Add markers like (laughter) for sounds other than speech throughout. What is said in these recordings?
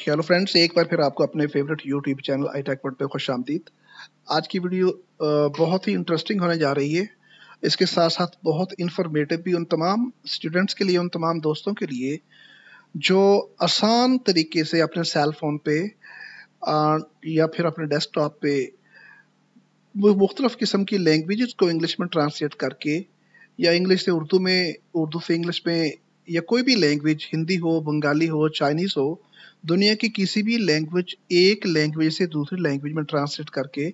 Hello friends एक बार फिर आपको अपने favourite YouTube channel I tech पे खुश आमदीद आज की वीडियो बहुत ही इंटरेस्टिंग होने जा रही है इसके साथ साथ बहुत इन्फॉर्मेटिव भी उन तमाम स्टूडेंट्स के लिए उन तमाम दोस्तों के लिए जो आसान तरीके से अपने सेल फोन पे या फिर अपने डेस्कटॉप पे वो मुख्तफ किस्म की लैंग्वेज को इंग्लिश में ट्रांसलेट करके या इंग्लिश से उर्दू में उर्दू से इंग्लिश में या कोई भी लैंग्वेज हिंदी हो बंगाली हो चाइनीज हो दुनिया की किसी भी लैंग्वेज एक लैंग्वेज से दूसरी लैंग्वेज में ट्रांसलेट करके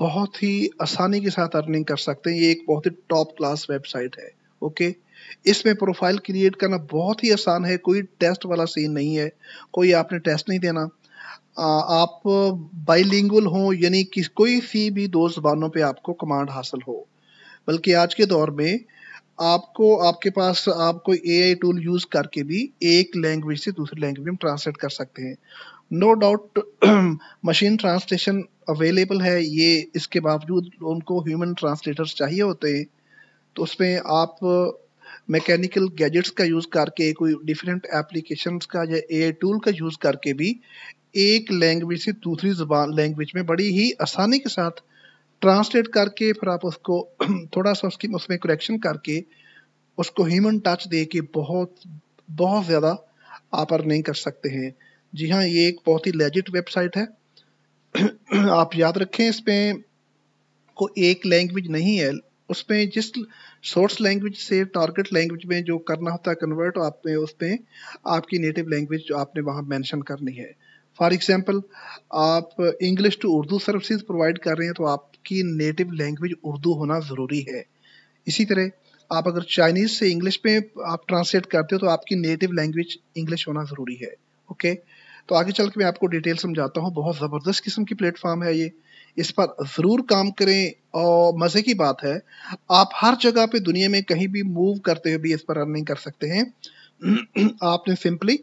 बहुत ही आसानी के साथ अर्निंग कर सकते हैं ये एक बहुत ही टॉप क्लास वेबसाइट है ओके इसमें प्रोफाइल क्रिएट करना बहुत ही आसान है कोई टेस्ट वाला सीन नहीं है कोई आपने टेस्ट नहीं देना आ, आप बाइलिंगुअल हो यानी कि कोई सी भी दो जबानों पे आपको कमांड हासिल हो बल्कि आज के दौर में आपको आपके पास आप कोई ए आई टूल यूज करके भी एक लैंग्वेज से दूसरी लैंग्वेज में ट्रांसलेट कर सकते हैं no doubt machine translation available है ये इसके बावजूद उनको ह्यूमन ट्रांसलेटर्स चाहिए होते हैं तो उसमें आप मैकेनिकल गैजेट्स का यूज़ करके कोई डिफरेंट एप्लीकेशन का या ए टूल का यूज़ करके भी एक लैंग्वेज से दूसरी जबान लैंग्वेज में बड़ी ही आसानी के साथ ट्रांसलेट करके फिर आप उसको (clears throat) थोड़ा सा उसकी उसमें करेक्शन करके उसको ह्यूमन टच दे के बहुत बहुत ज़्यादा आप अर्निंग कर सकते हैं जी हाँ ये एक बहुत ही लेजिट वेबसाइट है (clears throat) आप याद रखें इसमें को एक लैंग्वेज नहीं है उसमें जिस सोर्स लैंग्वेज से टारगेट लैंग्वेज में जो करना होता है कन्वर्ट आप में उसमें आपकी नेटिव लैंग्वेज जो आपने वहाँ मेंशन करनी है फॉर एग्जांपल आप English to Urdu services provide कर रहे हैं तो आप की नेटिव लैंग्वेज उर्दू होना ज़रूरी है इसी तरह आप अगर चाइनीज़ से इंग्लिश में आप ट्रांसलेट करते हो तो आपकी नेटिव लैंग्वेज इंग्लिश होना ज़रूरी है ओके तो आगे चल के मैं आपको डिटेल समझाता हूँ बहुत ज़बरदस्त किस्म की प्लेटफॉर्म है ये इस पर ज़रूर काम करें और मज़े की बात है आप हर जगह पे दुनिया में कहीं भी मूव करते हुए भी इस पर अर्निंग कर सकते हैं (clears throat) आपने सिंपली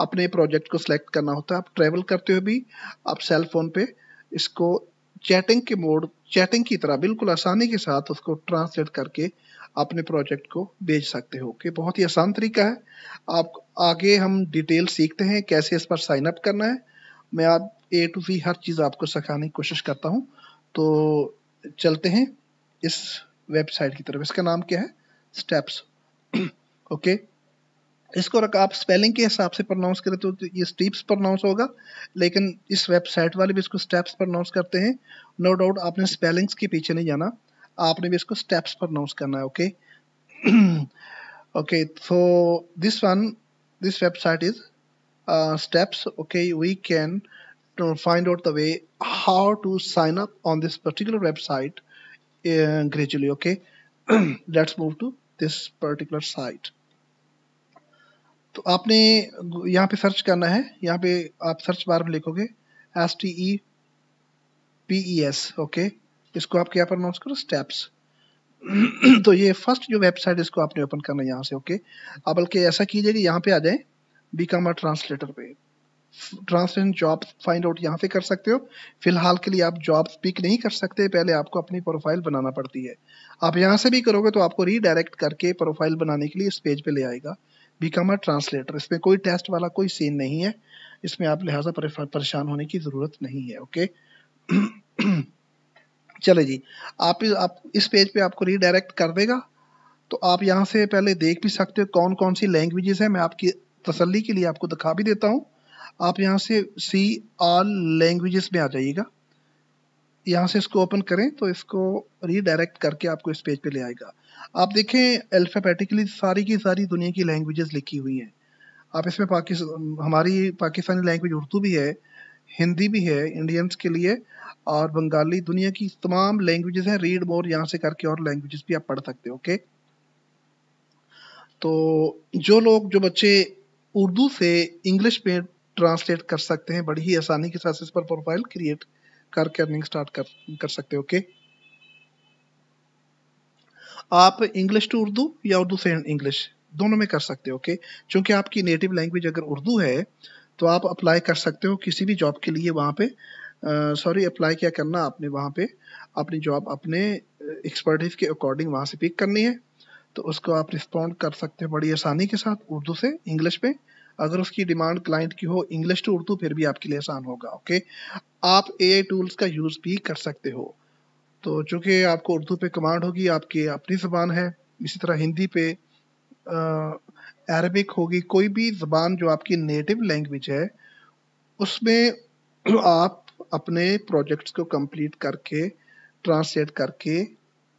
अपने प्रोजेक्ट को सिलेक्ट करना होता है आप ट्रैवल करते हुए भी आप सेल फोन पे इसको चैटिंग के मोड चैटिंग की तरह बिल्कुल आसानी के साथ उसको ट्रांसलेट करके अपने प्रोजेक्ट को भेज सकते हो कि बहुत ही आसान तरीका है आप आगे हम डिटेल सीखते हैं कैसे इस पर साइन अप करना है मैं आप ए टू जी हर चीज़ आपको सिखाने की कोशिश करता हूँ तो चलते हैं इस वेबसाइट की तरफ इसका नाम क्या है स्टेप्स (clears throat) ओके okay? इसको अगर आप स्पेलिंग के हिसाब से प्रोनाउंस करें तो, तो ये स्टेप्स प्रोनाउंस होगा लेकिन इस वेबसाइट वाले भी इसको स्टेप्स प्रोनाउंस करते हैं नो no डाउट आपने स्पेलिंग्स के पीछे नहीं जाना आपने भी इसको स्टेप्स प्रोनाउंस करना है okay okay so this one this website is steps okay we can find out the way how to sign up on this particular website gradually okay let's move to this particular site तो आपने यहाँ पे search करना है यहाँ पे आप search bar में लिखोगे S T E P E S okay इसको आप क्या प्रोनाउंस करो स्टेप्स (clears throat) तो ये फर्स्ट जो वेबसाइट इसको आपने ओपन करना है यहाँ से ओके आप बल्कि ऐसा कीजिए कि यहाँ पे आ जाए बीकम ट्रांसलेटर पे ट्रांसलेशन जॉब फाइंड आउट यहाँ से कर सकते हो फिलहाल के लिए आप जॉब पिक नहीं कर सकते पहले आपको अपनी प्रोफाइल बनाना पड़ती है आप यहाँ से भी करोगे तो आपको रीडायरेक्ट करके प्रोफाइल बनाने के लिए इस पेज पे ले आएगा बिकम अ ट्रांसलेटर इसमें कोई टेस्ट वाला कोई सीन नहीं है इसमें आप लिहाजा परेशान होने की ज़रूरत नहीं है ओके (clears throat) चले जी आप आप इस पेज पे आपको रीडायरेक्ट कर देगा तो आप यहाँ से पहले देख भी सकते हो कौन कौन सी लैंग्वेजेस हैं मैं आपकी तसल्ली के लिए आपको दिखा भी देता हूँ आप यहाँ से सी आल लैंग्वेजेस में आ जाइएगा यहाँ से इसको ओपन करें तो इसको रीडायरेक्ट करके आपको इस पेज पे ले आएगा आप देखें अल्फ़ाबेटिकली सारी की सारी दुनिया की लैंग्वेजेस लिखी हुई हैं आप इसमें पाकिस्तान हमारी पाकिस्तानी लैंग्वेज उर्दू भी है हिंदी भी है इंडियंस के लिए और बंगाली दुनिया की तमाम लैंग्वेजेस हैं रीड मोर यहाँ से करके और लैंग्वेजेस भी आप पढ़ सकते हो ओके तो जो लोग जो बच्चे उर्दू से इंग्लिश में ट्रांसलेट कर सकते हैं बड़ी ही आसानी के साथ इस पर प्रोफाइल क्रिएट करके अर्निंग स्टार्ट कर कर सकते हो ओके आप इंग्लिश टू उर्दू या उर्दू से इंग्लिश दोनों में कर सकते हो ओके क्योंकि आपकी नेटिव लैंग्वेज अगर उर्दू है तो आप अप्लाई कर सकते हो किसी भी जॉब के लिए वहाँ पे सॉरी अप्लाई क्या करना आपने वहाँ पे अपनी जॉब अपने एक्सपर्टिव के अकॉर्डिंग वहाँ से पिक करनी है तो उसको आप रिस्पॉन्ड कर सकते हो बड़ी आसानी के साथ उर्दू से इंग्लिश में अगर उसकी डिमांड क्लाइंट की हो इंग्लिश टू उर्दू फिर भी आपके लिए आसान होगा ओके आप ए टूल्स का यूज़ भी कर सकते हो तो चूँकि आपको उर्दू पे कमांड होगी आपकी अपनी ज़बान है इसी तरह हिंदी पे अरबिक होगी कोई भी ज़बान जो आपकी नेटिव लैंग्वेज है उसमें आप अपने प्रोजेक्ट्स को कंप्लीट करके ट्रांसलेट करके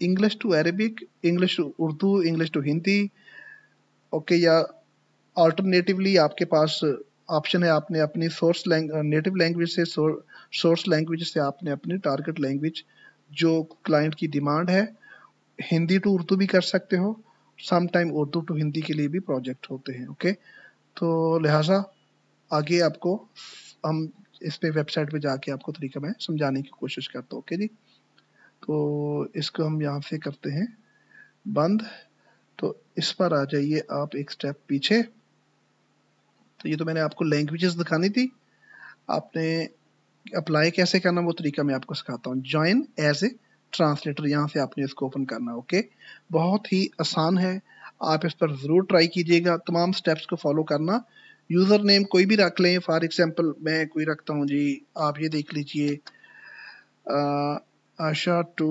English to Arabic English to Urdu English to Hindi okay या ऑल्टरनेटिवली आपके पास ऑप्शन है आपने अपनी सोर्स नेटिव लैंग्वेज से सोर्स लैंग्वेज से आपने अपनी टारगेट लैंग्वेज जो क्लाइंट की डिमांड है हिंदी टू उर्दू भी कर सकते हो समटाइम उर्दू टू हिंदी के लिए भी प्रोजेक्ट होते हैं ओके तो लिहाजा आगे आपको हम इस पे वेबसाइट पे जाके आपको तरीका मैं समझाने की कोशिश करता हूँ ओके जी तो इसको हम यहाँ से करते हैं बंद तो इस पर आ जाइए आप एक स्टेप पीछे तो ये तो मैंने आपको लैंग्वेजेस दिखानी थी आपने अप्लाई कैसे करना वो तरीका मैं आपको सिखाता हूँ ज्वाइन एज ए ट्रांसलेटर यहाँ से आपने इसको ओपन करना ओके बहुत ही आसान है आप इस पर ज़रूर ट्राई कीजिएगा तमाम स्टेप्स को फॉलो करना यूज़र नेम कोई भी रख लें फॉर एग्जांपल मैं कोई रखता हूँ जी आप ये देख लीजिए Asha two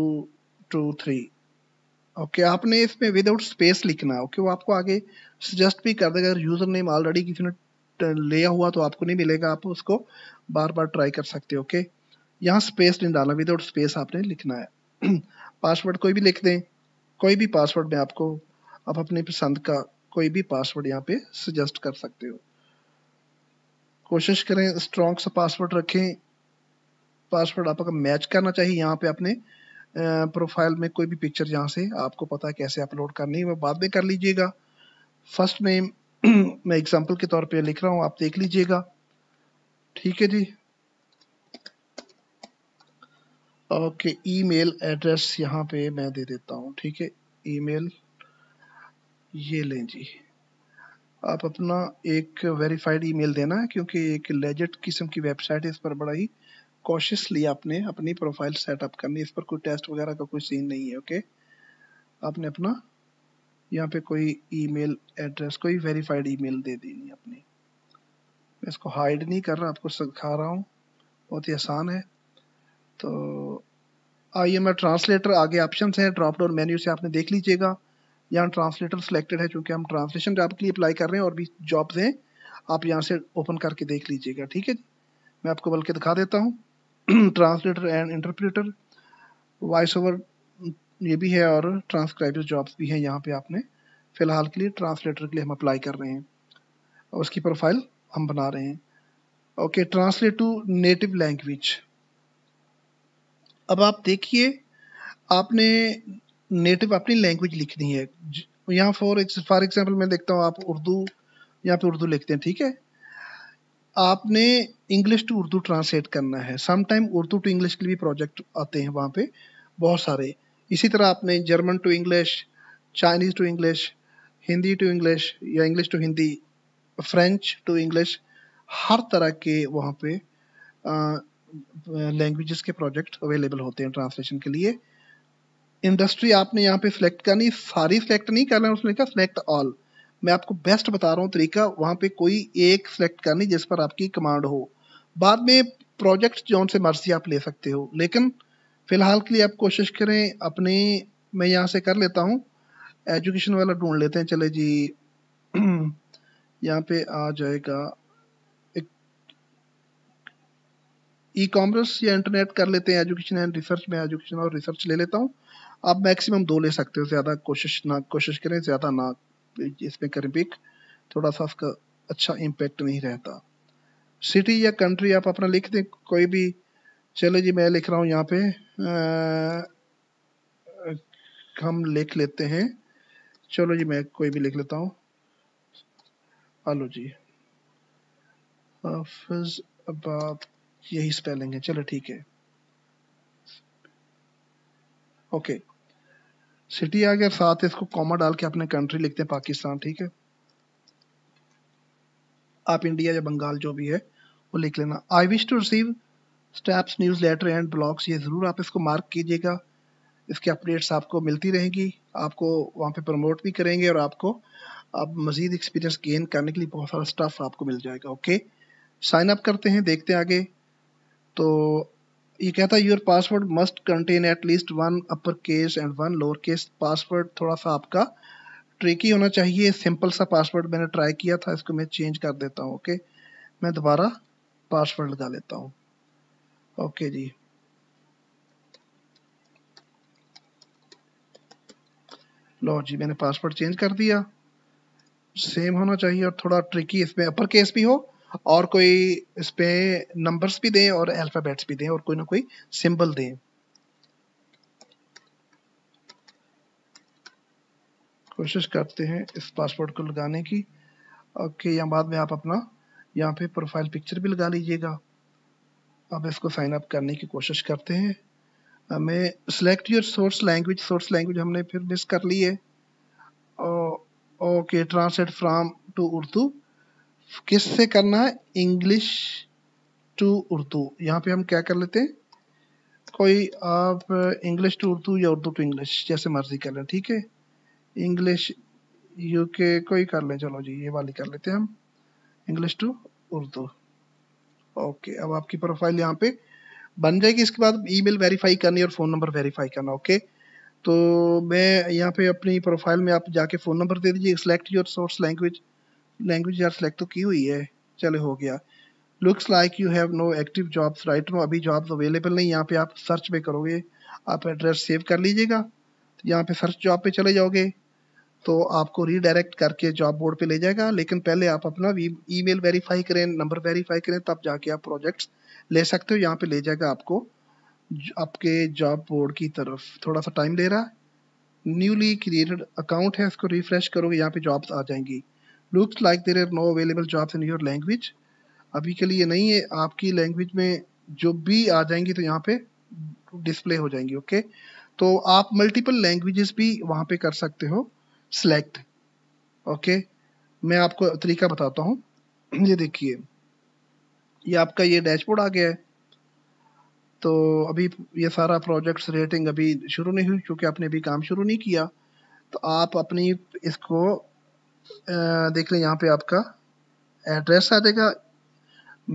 two three okay आपने इसमें विदाउट स्पेस लिखना ओके okay? वो आपको आगे सजेस्ट भी कर देगा अगर यूज़र नेम ऑलरेडी किसी ने लिया हुआ तो आपको नहीं मिलेगा आप उसको बार बार ट्राई कर सकते हो ओके यहाँ स्पेस नहीं डालना विदाउट स्पेस आपने लिखना है पासवर्ड (clears throat) कोई भी लिख दें कोई भी पासवर्ड में आपको आप अपने पसंद का कोई भी पासवर्ड यहाँ पे सजेस्ट कर सकते हो कोशिश करें स्ट्रॉन्ग सा पासवर्ड रखें पासवर्ड आपका मैच करना चाहिए यहाँ पे अपने प्रोफाइल में कोई भी पिक्चर यहाँ से आपको पता है कैसे अपलोड करनी है वो बाद में कर लीजिएगा फर्स्ट नेम (clears throat) मैं एग्जाम्पल के तौर पे लिख रहा हूं आप देख लीजिएगा ठीक है जी ओके ईमेल एड्रेस यहां पे मैं दे देता हूं ठीक है ईमेल ये लें जी आप अपना एक वेरीफाइड ईमेल देना है क्योंकि एक लेजेट किस्म की वेबसाइट है इस पर बड़ा ही कॉशियसली आपने अपनी प्रोफाइल सेटअप करनी इस पर कोई टेस्ट वगैरह का कोई सीन नहीं है ओके आपने अपना यहाँ पे कोई ईमेल एड्रेस कोई वेरीफाइड ईमेल दे देनी अपनी मैं इसको हाइड नहीं कर रहा आपको सिखा रहा हूँ बहुत ही आसान है तो आइए मैं ट्रांसलेटर आगे ऑप्शन है ड्रॉप डाउन मेन्यू से आपने देख लीजिएगा यहाँ ट्रांसलेटर सिलेक्टेड है क्योंकि हम ट्रांसलेशन जॉब के लिए अप्लाई कर रहे हैं और भी जॉब्स हैं आप यहाँ से ओपन करके देख लीजिएगा ठीक है मैं आपको बल्कि दिखा देता हूँ translator and interpreter voice over ये भी है और ट्रांसक्राइबर जॉब्स भी हैं यहाँ पे आपने फ़िलहाल के लिए ट्रांसलेटर के लिए हम अप्लाई कर रहे हैं और उसकी प्रोफाइल हम बना रहे हैं okay translate to native language अब आप देखिए आपने नेटिव अपनी लैंग्वेज लिखनी है यहाँ फॉर फॉर एग्जाम्पल मैं देखता हूँ आप उर्दू यहाँ पे उर्दू लिखते हैं ठीक है आपने इंग्लिश टू उर्दू ट्रांसलेट करना है समटाइम उर्दू टू इंग्लिश के लिए भी प्रोजेक्ट आते हैं वहाँ पे बहुत सारे इसी तरह आपने German to English Chinese to English Hindi to English या English to Hindi French to English हर तरह के वहाँ पे लैंग्वेजेस के प्रोजेक्ट अवेलेबल होते हैं ट्रांसलेशन के लिए इंडस्ट्री आपने यहाँ पे सिलेक्ट करनी सारी सिलेक्ट नहीं करना है उसने कहा सिलेक्ट ऑल मैं आपको बेस्ट बता रहा हूँ तरीका वहाँ पे कोई एक सिलेक्ट करनी जिस पर आपकी कमांड हो बाद में प्रोजेक्ट जो से मर्जी आप ले सकते हो लेकिन फ़िलहाल के लिए आप कोशिश करें अपने मैं यहाँ से कर लेता हूँ एजुकेशन वाला ढूंढ लेते हैं चले जी (clears throat) यहाँ पे आ जाएगा ई कॉमर्स या इंटरनेट कर लेते हैं एजुकेशन एंड रिसर्च में एजुकेशन और रिसर्च ले लेता हूँ आप मैक्सिमम दो ले सकते हो ज़्यादा कोशिश ना कोशिश करें ज़्यादा ना इसमें करें पिक थोड़ा सा उसका अच्छा इम्पेक्ट नहीं रहता सिटी या कंट्री आप अपना लिख दें कोई भी चलो जी मैं लिख रहा हूँ यहाँ पे आ, हम लिख लेते हैं चलो जी मैं कोई भी लिख लेता हूँ आलो जी हाफिज अबाद यही स्पेलिंग है चलो ठीक है ओके सिटी आ गया साथ इसको कॉमा डाल के अपने कंट्री लिखते हैं पाकिस्तान ठीक है आप इंडिया या बंगाल जो भी है वो लिख लेना I wish to receive steps newsletter and blogs ये ज़रूर आप इसको मार्क कीजिएगा इसके अपडेट्स आपको मिलती रहेंगी आपको वहाँ पे प्रमोट भी करेंगे और आपको आप मज़ीद एक्सपीरियंस गेन करने के लिए बहुत सारा स्टफ़ आपको मिल जाएगा ओके साइन अप करते हैं देखते हैं आगे तो ये कहता है your password must contain at least one upper case and one lower case password थोड़ा सा आपका ट्रिकी होना चाहिए सिंपल सा पासवर्ड मैंने ट्राई किया था इसको मैं चेंज कर देता हूँ ओके मैं दोबारा पासवर्ड लगा लेता हूँ ओके जी लो जी मैंने पासवर्ड चेंज कर दिया सेम होना चाहिए और थोड़ा ट्रिकी इसमें अपर केस भी हो और कोई इसमें नंबर्स भी दें और अल्फ़ाबेट्स भी दें और कोई ना कोई सिंबल दें कोशिश करते हैं इस पासवर्ड को लगाने की ओके या बाद में आप अपना यहाँ पे प्रोफाइल पिक्चर भी लगा लीजिएगा अब इसको साइन अप करने की कोशिश करते हैं हमें select your source language source language हमने फिर मिस कर ली है okay translate from to Urdu किस से करना है इंग्लिश टू उर्दू यहाँ पे हम क्या कर लेते हैं कोई आप इंग्लिश टू उर्दू या उर्दू टू इंग्लिश जैसे मर्जी कर लें ठीक है इंग्लिश यूके कोई कर लें चलो जी ये वाली कर लेते हैं हम इंग्लिश टू उर्दू ओके अब आपकी प्रोफाइल यहाँ पे बन जाएगी इसके बाद ईमेल वेरीफाई करनी और फ़ोन नंबर वेरीफाई करना ओके तो मैं यहाँ पे अपनी प्रोफाइल में आप जाके फ़ोन नंबर दे दीजिए select your source language language यार सिलेक्ट तो की हुई है चले हो गया looks like you have no active jobs right no अभी जॉब्स अवेलेबल नहीं यहाँ पे आप सर्च पे करोगे आप एड्रेस सेव कर लीजिएगा यहाँ पे सर्च जॉब पे चले जाओगे तो आपको रीडायरेक्ट करके जॉब बोर्ड पे ले जाएगा लेकिन पहले आप अपना ईमेल वेरीफाई करें नंबर वेरीफाई करें तब जाके आप प्रोजेक्ट्स ले सकते हो यहाँ पे ले जाएगा आपको आपके जॉब बोर्ड की तरफ थोड़ा सा टाइम ले रहा है न्यूली क्रिएटेड अकाउंट है इसको रिफ्रेश करोगे यहाँ पे जॉब्स आ जाएंगी looks like there are no available jobs in your language अभी के लिए नहीं है आपकी लैंग्वेज में जो भी आ जाएंगी तो यहाँ पे डिस्प्ले हो जाएंगी ओके okay? तो आप मल्टीपल लैंग्वेजेस भी वहाँ पे कर सकते हो सेलेक्ट ओके मैं आपको तरीका बताता हूँ ये देखिए ये आपका ये डैशबोर्ड आ गया है तो अभी ये सारा प्रोजेक्ट्स रेटिंग अभी शुरू नहीं हुई क्योंकि आपने अभी काम शुरू नहीं किया तो आप अपनी इसको देख लें यहाँ पे आपका एड्रेस आ जाएगा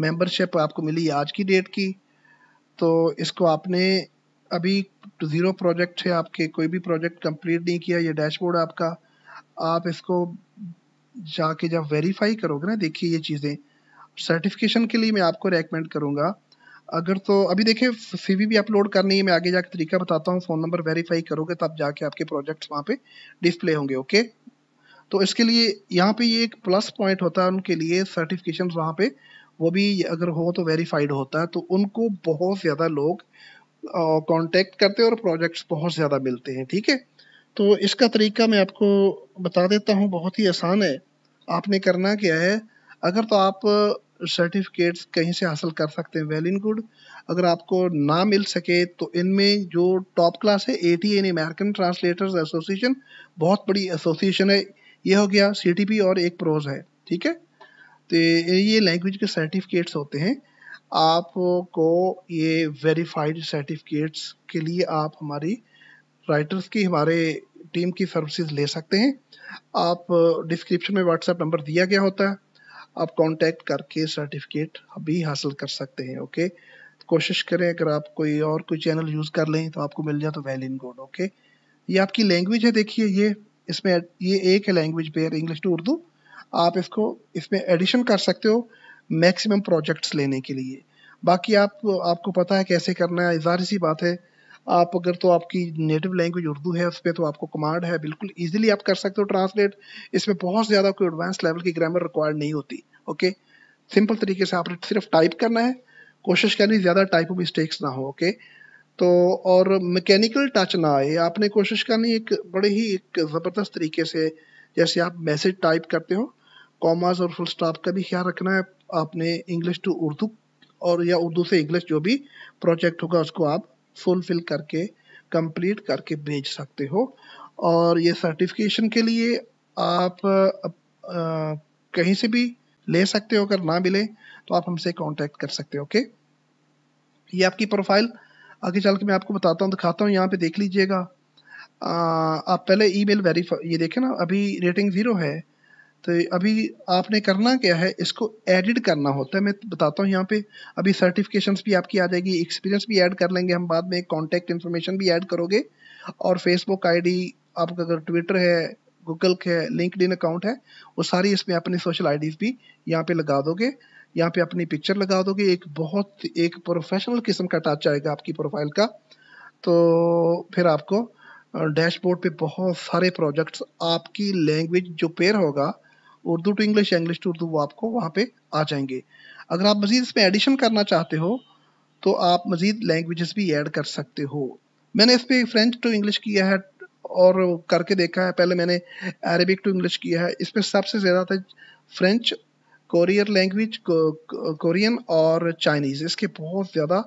मेंबरशिप आपको मिली आज की डेट की तो इसको आपने अभी जीरो प्रोजेक्ट है आपके कोई भी प्रोजेक्ट कंप्लीट नहीं किया ये डैशबोर्ड आपका आप इसको जाके जब वेरीफाई करोगे ना देखिए ये चीज़ें सर्टिफिकेशन के लिए मैं आपको रेकमेंड करूँगा अगर तो अभी देखिए सी भी अपलोड करनी है मैं आगे जाके तरीका बताता हूँ फ़ोन नंबर वेरीफाई करोगे तब जाके आपके प्रोजेक्ट्स वहाँ पे डिस्प्ले होंगे ओके तो इसके लिए यहाँ पे ये एक प्लस पॉइंट होता है उनके लिए सर्टिफिकेशन वहाँ पे वो भी अगर हो तो वेरीफाइड होता है तो उनको बहुत ज़्यादा लोग कॉन्टेक्ट करते हैं और प्रोजेक्ट्स बहुत ज़्यादा मिलते हैं ठीक है तो इसका तरीका मैं आपको बता देता हूँ बहुत ही आसान है आपने करना क्या है अगर तो आप सर्टिफिकेट्स कहीं से हासिल कर सकते हैं वेल इन गुड अगर आपको ना मिल सके तो इनमें जो टॉप क्लास है A T N American translators association बहुत बड़ी एसोसिएशन है ये हो गया सी टी पी और एक प्रोज है ठीक है तो ये लैंग्वेज के सर्टिफिकेट्स होते हैं आपको ये वेरीफाइड सर्टिफिकेट्स के लिए आप हमारी राइटर्स की हमारे टीम की सर्विसेज ले सकते हैं आप डिस्क्रिप्शन uh, में व्हाट्सएप नंबर दिया गया होता है आप कांटेक्ट करके सर्टिफिकेट अभी हासिल कर सकते हैं ओके कोशिश करें अगर आप कोई और कोई चैनल यूज़ कर लें तो आपको मिल जाए तो वेल इन गुड ओके ये आपकी लैंग्वेज है देखिए ये इसमें ये एक है language pair English to Urdu आप इसको इसमें एडिशन कर सकते हो मैक्सिमम प्रोजेक्ट्स लेने के लिए बाकी आप आपको पता है कैसे करना है जाहिर सी बात है आप अगर तो आपकी नेटिव लैंग्वेज उर्दू है उस पर तो आपको कमांड है बिल्कुल ईजिली आप कर सकते हो ट्रांसलेट इसमें बहुत ज़्यादा कोई एडवांस लेवल की ग्रामर रिक्वायर्ड नहीं होती ओके सिंपल तरीके से आपने सिर्फ टाइप करना है कोशिश करनी ज़्यादा टाइप मिस्टेक्स ना हो ओके तो और मैकेनिकल टच ना आए आपने कोशिश करनी एक बड़े ही एक ज़बरदस्त तरीके से जैसे आप मैसेज टाइप करते हो कॉमास और फुल स्टॉप का भी ख्याल रखना है आपने इंग्लिश टू उर्दू और या उर्दू से इंग्लिश जो भी प्रोजेक्ट होगा उसको आप फुलफिल करके कंप्लीट करके भेज सकते हो और ये सर्टिफिकेशन के लिए आप आ, आ, कहीं से भी ले सकते हो अगर ना मिले तो आप हमसे कांटेक्ट कर सकते हो ओके ये आपकी प्रोफाइल आगे चल के मैं आपको बताता हूँ दिखाता हूँ यहाँ पे देख लीजिएगा आप पहले ईमेल वेरीफाई ये देखें ना अभी रेटिंग ज़ीरो है तो अभी आपने करना क्या है इसको एडिट करना होता है मैं बताता हूँ यहाँ पे अभी सर्टिफिकेशन भी आपकी आ जाएगी एक्सपीरियंस भी ऐड कर लेंगे हम बाद में कॉन्टैक्ट इन्फॉर्मेशन भी ऐड करोगे और फेसबुक आईडी आपका अगर ट्विटर है गूगल के लिंकड अकाउंट है वो सारी इसमें अपनी सोशल आई भी यहाँ पे लगा दोगे यहाँ पे अपनी पिक्चर लगा दोगे एक बहुत एक प्रोफेशनल किस्म का टच आएगा आपकी प्रोफाइल का तो फिर आपको डैशबोर्ड पे बहुत सारे प्रोजेक्ट्स आपकी लैंग्वेज जो पेयर होगा Urdu to English English to Urdu वो आपको वहाँ पे आ जाएंगे अगर आप मज़ीद इसमें एडिशन करना चाहते हो तो आप मज़ीद लैंग्वेजेस भी ऐड कर सकते हो मैंने इस पर फ्रेंच टू इंग्लिश किया है और करके देखा है पहले मैंने अरेबिक टू इंग्लिश किया है इसमें सबसे ज़्यादा था फ्रेंच कोरियर लैंग्वेज कोरियन और चाइनीज़ इसके बहुत ज़्यादा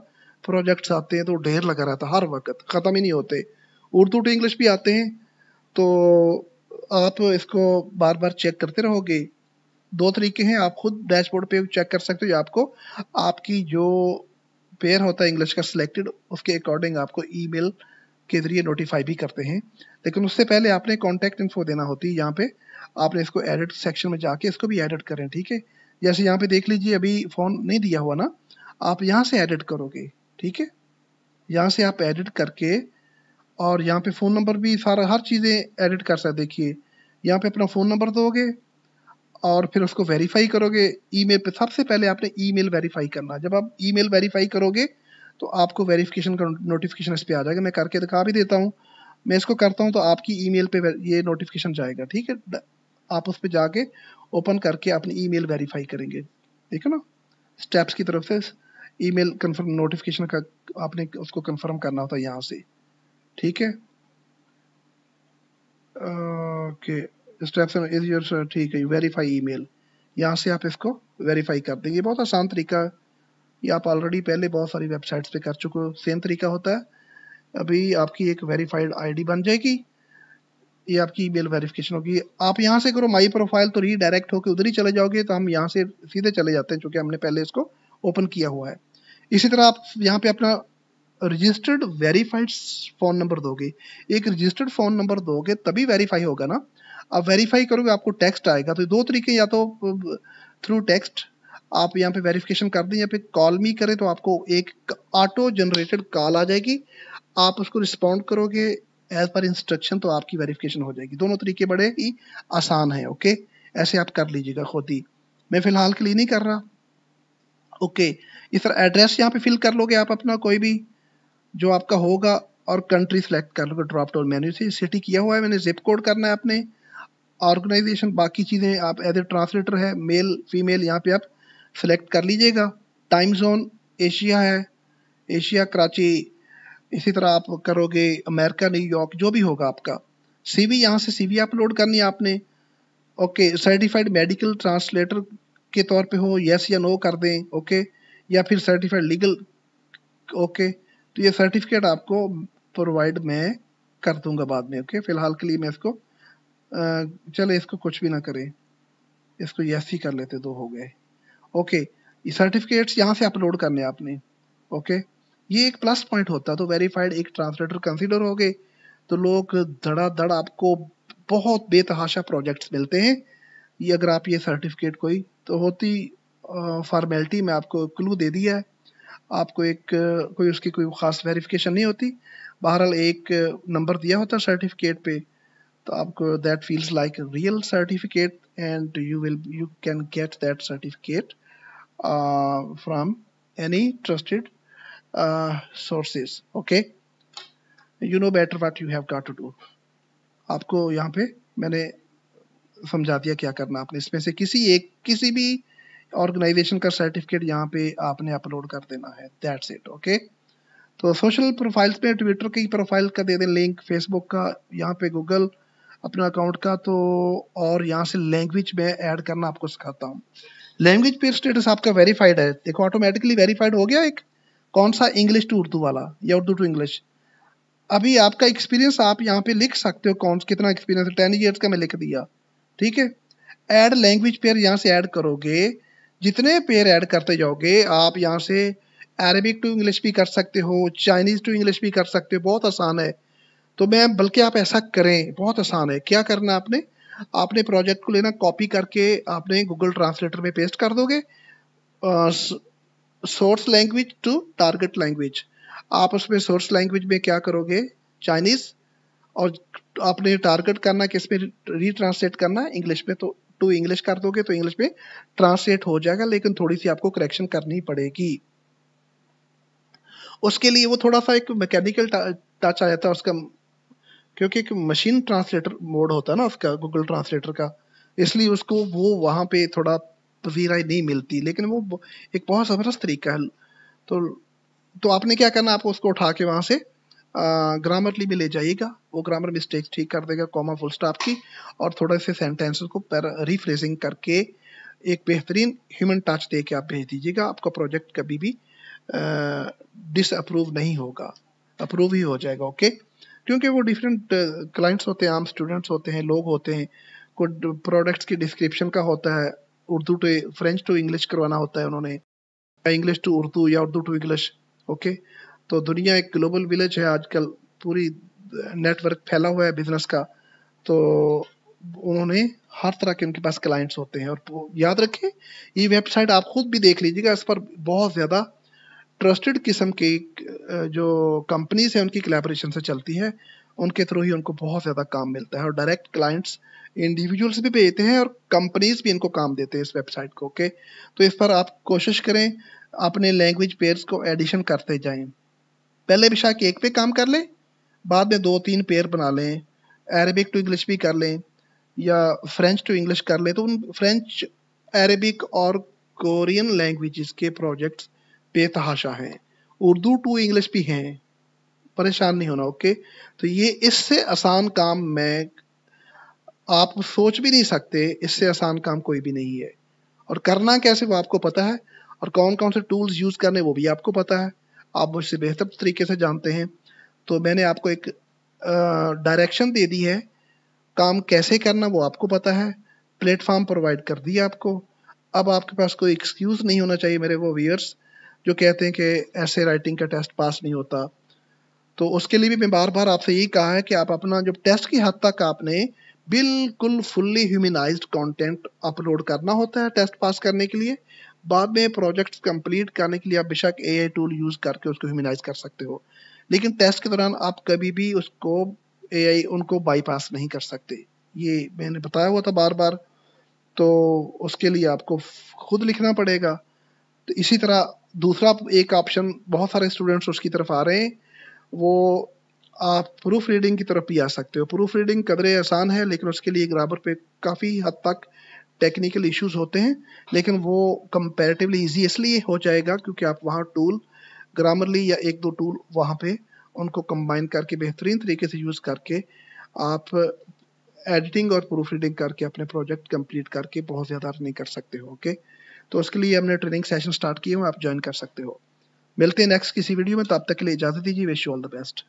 प्रोजेक्ट्स आते हैं तो ढेर लगा रहता हर वक्त ख़त्म ही नहीं होते उर्दू टू इंग्लिश भी आते हैं तो आप इसको बार बार चेक करते रहोगे दो तरीके हैं आप खुद डैशबोर्ड पे चेक कर सकते हो आपको आपकी जो पेयर होता है इंग्लिश का सिलेक्टेड उसके अकॉर्डिंग आपको ईमेल के जरिए नोटिफाई भी करते हैं लेकिन उससे पहले आपने कॉन्टैक्ट इन्फो देना होती है यहाँ पे आपने इसको एडिट सेक्शन में जाके इसको भी एडिट करें ठीक है जैसे यहाँ पे देख लीजिए अभी फ़ोन नहीं दिया हुआ ना आप यहाँ से एडिट करोगे ठीक है यहाँ से आप एडिट करके और यहाँ पे फ़ोन नंबर भी सारा हर चीज़ें एडिट कर सकते देखिए यहाँ पे अपना फ़ोन नंबर दोगे और फिर उसको वेरीफाई करोगे ईमेल पे सबसे पहले आपने ईमेल वेरीफाई करना जब आप ईमेल वेरीफाई करोगे तो आपको वेरीफिकेशन का नोटिफिकेशन इस पर आ जाएगा मैं करके दिखा भी देता हूँ मैं इसको करता हूँ तो आपकी मेल पे ये नोटिफिकेशन जाएगा ठीक है आप उस पर जाके ओपन करके अपनी मेल वेरीफाई करेंगे ठीक है ना स्टेप्स की तरफ से ईमेल कंफर्म नोटिफिकेशन का आपने उसको कंफर्म करना होता है यहाँ से ठीक है okay step seven is your ठीक है वेरीफाई ईमेल यहाँ से आप इसको वेरीफाई कर देंगे बहुत आसान तरीका ये आप ऑलरेडी पहले बहुत सारी वेबसाइट्स पे कर चुके हो सेम तरीका होता है अभी आपकी एक वेरीफाइड आईडी बन जाएगी ये आपकी ईमेल वेरिफिकेशन होगी आप यहाँ से करो माई प्रोफाइल तो रीडायरेक्ट होकर उधर ही चले जाओगे तो हम यहाँ से सीधे चले जाते हैं क्योंकि हमने पहले इसको ओपन किया हुआ है इसी तरह आप यहाँ पे अपना रजिस्टर्ड वेरीफाइड फ़ोन नंबर दोगे एक रजिस्टर्ड फ़ोन नंबर दोगे तभी वेरीफाई होगा ना आप वेरीफाई करोगे आपको टेक्स्ट आएगा तो दो तरीके या तो थ्रू टेक्स्ट आप यहाँ पे वेरिफिकेशन कर दें या फिर कॉल मी करें तो आपको एक ऑटो जनरेटेड कॉल आ जाएगी आप उसको रिस्पॉन्ड करोगे एज पर इंस्ट्रक्शन तो आपकी वेरिफिकेशन हो जाएगी दोनों तरीके बड़े ही आसान है ओके ऐसे आप कर लीजिएगा खुद ही मैं फिलहाल के लिए नहीं कर रहा ओके इस तरह एड्रेस यहाँ पे फिल कर लोगे आप अपना कोई भी जो आपका होगा और कंट्री सेलेक्ट कर लो ड्रॉप डाउन मेन्यू से सिटी किया हुआ है मैंने जिप कोड करना है आपने ऑर्गेनाइजेशन बाकी चीज़ें आप एज ए ट्रांसलेटर है मेल फीमेल यहाँ पे आप सेलेक्ट कर लीजिएगा टाइम जोन एशिया है एशिया कराची इसी तरह आप करोगे अमेरिका न्यूयॉर्क जो भी होगा आपका सी वी यहाँ से सी वी अपलोड करनी है आपने ओके सर्टिफाइड मेडिकल ट्रांसलेटर के तौर पे हो यस या नो कर दें ओके या फिर सर्टिफाइड लीगल ओके तो ये सर्टिफिकेट आपको प्रोवाइड मैं कर दूंगा बाद में ओके फिलहाल के लिए मैं इसको चले इसको कुछ भी ना करें इसको यस ही कर लेते दो हो गए ओके ये सर्टिफिकेट्स यहाँ से अपलोड करने आपने ओके ये एक प्लस पॉइंट होता तो वेरीफाइड एक ट्रांसलेटर कंसिडर हो गए तो लोग धड़ाधड़ आपको बहुत बेतहाशा प्रोजेक्ट्स मिलते हैं ये अगर आप ये सर्टिफिकेट कोई तो होती फॉर्मेलिटी में आपको क्लू दे दिया है आपको एक कोई उसकी कोई ख़ास वेरिफिकेशन नहीं होती बहरहाल एक नंबर दिया होता है सर्टिफिकेट पे तो आपको that feels like real certificate and you will you can get that certificate from any trusted sources okay you know better what you have got to do आपको यहाँ पे मैंने समझा दिया क्या करना आपने इसमें से किसी एक किसी भी ऑर्गेनाइजेशन का सर्टिफिकेट यहाँ पे आपने अपलोड कर देना है दैट्स इट ओके तो सोशल प्रोफाइल्स पे ट्विटर की प्रोफाइल का दे दें लिंक फेसबुक का यहाँ पे गूगल अपना अकाउंट का तो और यहाँ से लैंग्वेज में ऐड करना आपको सिखाता हूँ लैंग्वेज पे स्टेटस आपका वेरीफाइड है देखो ऑटोमेटिकली वेरीफाइड हो गया एक कौन सा इंग्लिश टू उर्दू वाला या उर्दू टू इंग्लिश अभी आपका एक्सपीरियंस आप यहाँ पे लिख सकते हो कौन कितना एक्सपीरियंस टेन ईयर्स का मैं लिख दिया ठीक है ऐड लैंग्वेज पेयर यहाँ से ऐड करोगे जितने पेयर ऐड करते जाओगे आप यहाँ से अरेबिक टू इंग्लिश भी कर सकते हो चाइनीज़ टू इंग्लिश भी कर सकते हो बहुत आसान है तो मैं बल्कि आप ऐसा करें बहुत आसान है क्या करना आपने आपने प्रोजेक्ट को लेना कॉपी करके आपने गूगल ट्रांसलेटर में पेस्ट कर दोगे source language to target language आप उसमें सोर्स लैंग्वेज में क्या करोगे चाइनीज़ और आपने टारगेट करना किस में रीट्रांसलेट करना इंग्लिश में तो टू इंग्लिश कर दोगे तो इंग्लिश में ट्रांसलेट हो जाएगा लेकिन थोड़ी सी आपको करेक्शन करनी पड़ेगी उसके लिए वो थोड़ा सा एक मैकेनिकल टच आ जाता है उसका क्योंकि एक मशीन ट्रांसलेटर मोड होता है ना उसका गूगल ट्रांसलेटर का इसलिए उसको वो वहाँ पे थोड़ा पसीराई नहीं मिलती लेकिन वो एक बहुत ज़बरदस्त तरीका है तो तो आपने क्या करना आपको उसको उठा के वहाँ से ग्रामरली में ले जाइएगा वो ग्रामर मिस्टेक्स ठीक कर देगा कॉमा फुल स्टॉप की और थोड़ा से सेंटेंस को रिफ्रेजिंग करके एक बेहतरीन ह्यूमन टच दे के आप भेज दीजिएगा आपका प्रोजेक्ट कभी भी डिसअप्रूव नहीं होगा अप्रूव ही हो जाएगा ओके क्योंकि वो डिफरेंट क्लाइंट्स होते हैं आम स्टूडेंट्स होते हैं लोग होते हैं कुछ प्रोडक्ट्स की डिस्क्रिप्शन का होता है Urdu to French to English करवाना होता है उन्होंने इंग्लिश टू उर्दू या उर्दू टू इंग्लिश ओके तो दुनिया एक ग्लोबल विलेज है आजकल पूरी नेटवर्क फैला हुआ है बिजनेस का तो उन्होंने हर तरह के उनके पास क्लाइंट्स होते हैं और याद रखें ये वेबसाइट आप खुद भी देख लीजिएगा इस पर बहुत ज़्यादा ट्रस्टेड किस्म की जो कंपनीज हैं उनकी कोलेबोरेशन से चलती है उनके थ्रू ही उनको बहुत ज़्यादा काम मिलता है और डायरेक्ट क्लाइंट्स इंडिविजुअल्स भी भेजते हैं और कंपनीज भी इनको काम देते हैं इस वेबसाइट को ओके तो इस पर आप कोशिश करें अपने लैंग्वेज पेयर्स को एडिशन करते जाएं पहले विशा के एक पे काम कर लें बाद में दो तीन पेयर बना लें अरेबिक टू इंग्लिश भी कर लें या फ्रेंच टू इंग्लिश कर लें तो उन फ्रेंच अरेबिक और कोरियन लैंग्वेज के प्रोजेक्ट्स बेतहाशा हैं उर्दू टू इंग्लिश भी हैं परेशान नहीं होना ओके तो ये इससे आसान काम मैं आप सोच भी नहीं सकते इससे आसान काम कोई भी नहीं है और करना कैसे वो आपको पता है और कौन कौन से टूल्स यूज़ करने वो भी आपको पता है आप मुझसे बेहतर तरीके से जानते हैं तो मैंने आपको एक डायरेक्शन दे दी है काम कैसे करना वो आपको पता है प्लेटफॉर्म प्रोवाइड कर दिया आपको अब आपके पास कोई एक्सक्यूज़ नहीं होना चाहिए मेरे वो व्यूअर्स जो कहते हैं कि ऐसे राइटिंग का टेस्ट पास नहीं होता तो उसके लिए भी मैं बार बार आपसे यही कहा है कि आप अपना जो टेस्ट की हद तक आपने बिल्कुल फुल्ली ह्यूमनाइज्ड कंटेंट अपलोड करना होता है टेस्ट पास करने के लिए बाद में प्रोजेक्ट कंप्लीट करने के लिए आप बेशक ए टूल यूज़ करके उसको ह्यूमनाइज कर सकते हो लेकिन टेस्ट के दौरान आप कभी भी उसको ए आई उनको बाईपास नहीं कर सकते ये मैंने बताया हुआ था बार बार तो उसके लिए आपको खुद लिखना पड़ेगा तो इसी तरह दूसरा एक ऑप्शन बहुत सारे स्टूडेंट्स उसकी तरफ आ रहे हैं वो आप प्रूफ रीडिंग की तरफ भी आ सकते हो प्रूफ रीडिंग कदरे आसान है लेकिन उसके लिए ग्रामर पे काफ़ी हद तक टेक्निकल इश्यूज होते हैं लेकिन वो कंपैरेटिवली इजी इसलिए हो जाएगा क्योंकि आप वहाँ टूल ग्रामरली या एक दो टूल वहाँ पे उनको कंबाइन करके बेहतरीन तरीके से यूज़ करके आप एडिटिंग और प्रूफ रीडिंग करके अपने प्रोजेक्ट कंप्लीट करके बहुत ज़्यादा नहीं कर सकते हो ओके तो उसके लिए हमने ट्रेनिंग सेशन स्टार्ट किए हुए आप ज्वाइन कर सकते हो मिलते हैं नेक्स्ट किसी वीडियो में तब तक के लिए इजाज़त दीजिए wish you all the best